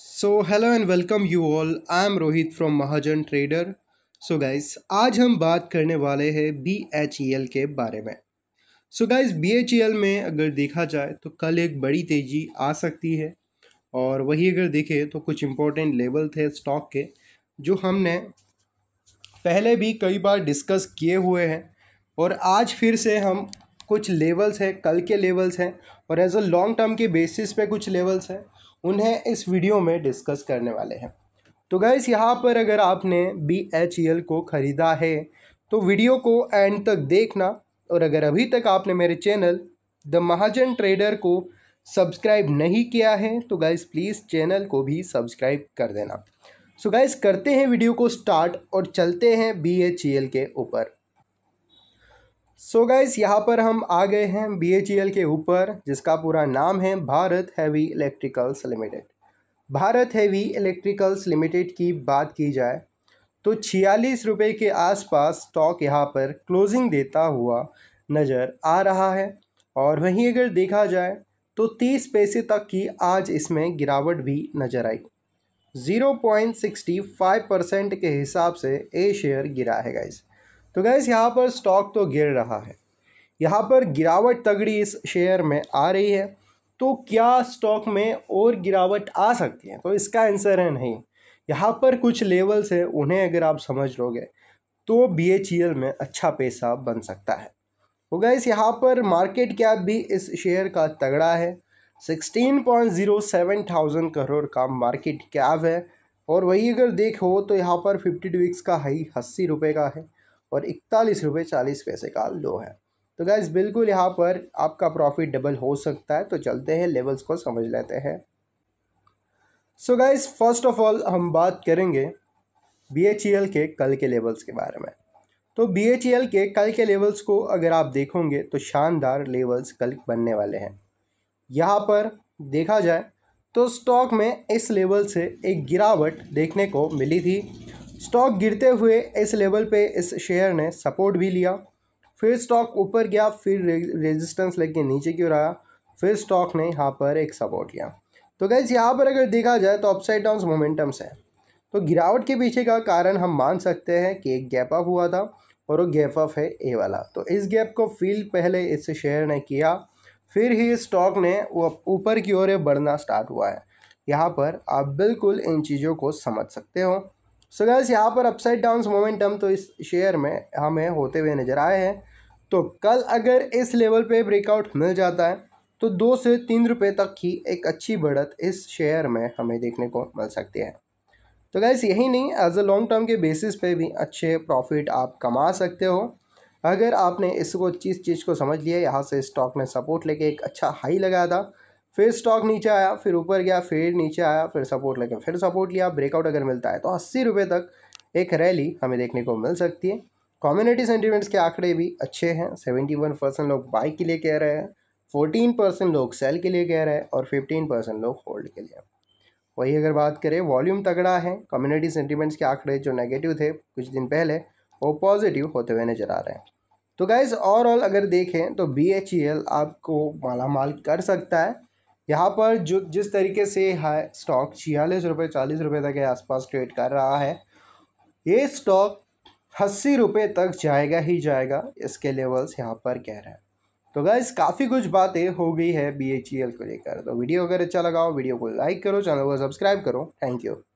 so hello and welcome you all I am Rohit from Mahajan trader so guys आज हम बात करने वाले हैं बी एच ई एल के बारे में so guys B H E L में अगर देखा जाए तो कल एक बड़ी तेज़ी आ सकती है और वही अगर देखे तो कुछ इंपॉर्टेंट लेवल थे स्टॉक के जो हमने पहले भी कई बार डिस्कस किए हुए हैं और आज फिर से हम कुछ लेवल्स हैं कल के लेवल्स हैं और एज अ लॉन्ग टर्म के बेसिस पे कुछ लेवल्स हैं उन्हें इस वीडियो में डिस्कस करने वाले हैं तो गैस यहाँ पर अगर आपने बी एच ई एल को ख़रीदा है तो वीडियो को एंड तक देखना और अगर अभी तक आपने मेरे चैनल द महाजन ट्रेडर को सब्सक्राइब नहीं किया है तो गैस प्लीज़ चैनल को भी सब्सक्राइब कर देना सो so करते हैं वीडियो को स्टार्ट और चलते हैं बी एच ई एल के ऊपर सो so गाइस यहाँ पर हम आ गए हैं बी e के ऊपर जिसका पूरा नाम है Bharat Heavy Electricals Limited Bharat Heavy Electricals Limited की बात की जाए तो छियालीस रुपये के आसपास स्टॉक यहाँ पर क्लोजिंग देता हुआ नज़र आ रहा है और वहीं अगर देखा जाए तो तीस पैसे तक की आज इसमें गिरावट भी नज़र आई zero point sixty five percent के हिसाब से ए शेयर गिरा है गाइज तो गैस यहाँ पर स्टॉक तो गिर रहा है यहाँ पर गिरावट तगड़ी इस शेयर में आ रही है तो क्या स्टॉक में और गिरावट आ सकती है तो इसका आंसर है नहीं यहाँ पर कुछ लेवल्स है उन्हें अगर आप समझ लोगे तो बी e में अच्छा पैसा बन सकता है तो गैस यहाँ पर मार्केट कैप भी इस शेयर का तगड़ा है sixteen point zero seven thousand crore का मार्केट कैप है और वही अगर देखो तो यहाँ पर फिफ्टी टू वीक्स का हाई अस्सी रुपये का है और इकतालीस रुपये चालीस पैसे का लो है तो गैस बिल्कुल यहाँ पर आपका प्रॉफिट डबल हो सकता है तो चलते हैं लेवल्स को समझ लेते हैं so guys first of all हम बात करेंगे बी e के कल के लेवल्स के बारे में तो बी e के कल के लेवल्स को अगर आप देखोगे तो शानदार लेवल्स कल बनने वाले हैं यहाँ पर देखा जाए तो स्टॉक में इस लेवल से एक गिरावट देखने को मिली थी स्टॉक गिरते हुए इस लेवल पे इस शेयर ने सपोर्ट भी लिया फिर स्टॉक ऊपर गया फिर रेजिस्टेंस लग के नीचे की ओर आया फिर स्टॉक ने यहाँ पर एक सपोर्ट लिया तो गैस यहाँ पर अगर देखा जाए तो अपसाइड डाउन मोमेंटम्स है तो गिरावट के पीछे का कारण हम मान सकते हैं कि एक गैप अप हुआ था और वो गैप अप है ए वाला तो इस गैप को फील पहले इस शेयर ने किया फिर ही स्टॉक ने वो ऊपर की ओर बढ़ना स्टार्ट हुआ है यहाँ पर आप बिल्कुल इन चीज़ों को समझ सकते हो सो गैस यहाँ पर अपसाइड डाउन मोमेंटम तो इस शेयर में हमें होते हुए नज़र आए हैं तो कल अगर इस लेवल पे ब्रेकआउट मिल जाता है तो दो से तीन रुपये तक की एक अच्छी बढ़त इस शेयर में हमें देखने को मिल सकती है तो गैस यही नहीं एज अ लॉन्ग टर्म के बेसिस पे भी अच्छे प्रॉफिट आप कमा सकते हो अगर आपने इसको चीज़ चीज़ को समझ लिया यहाँ से स्टॉक ने सपोर्ट लेके एक अच्छा हाई लगाया था फिर स्टॉक नीचे आया फिर ऊपर गया फिर नीचे आया फिर सपोर्ट लगे फिर सपोर्ट लिया ब्रेकआउट अगर मिलता है तो अस्सी रुपये तक एक रैली हमें देखने को मिल सकती है कम्युनिटी सेंटीमेंट्स के आंकड़े भी अच्छे हैं सेवेंटी वन परसेंट लोग बाई के लिए कह रहे हैं फोर्टीन परसेंट लोग सेल के लिए कह रहे हैं और फिफ्टीन परसेंट लोग होल्ड के लिए वही अगर बात करें वॉल्यूम तगड़ा है कम्युनिटी सेंटीमेंट्स के आंकड़े जो नेगेटिव थे कुछ दिन पहले वो पॉजिटिव होते हुए नजर आ रहे हैं तो गाइज ओवरऑल अगर देखें तो बी e आपको माला माल कर सकता है यहाँ पर जो जिस तरीके से हाई स्टॉक छियालीस रुपये चालीस रुपये तक के आसपास ट्रेड कर रहा है ये स्टॉक अस्सी रुपये तक जाएगा ही जाएगा इसके लेवल्स यहाँ पर कह रहे हैं तो गाइस काफ़ी कुछ बातें हो गई है बी e को लेकर तो वीडियो अगर अच्छा लगाओ वीडियो को लाइक करो चैनल को सब्सक्राइब करो थैंक यू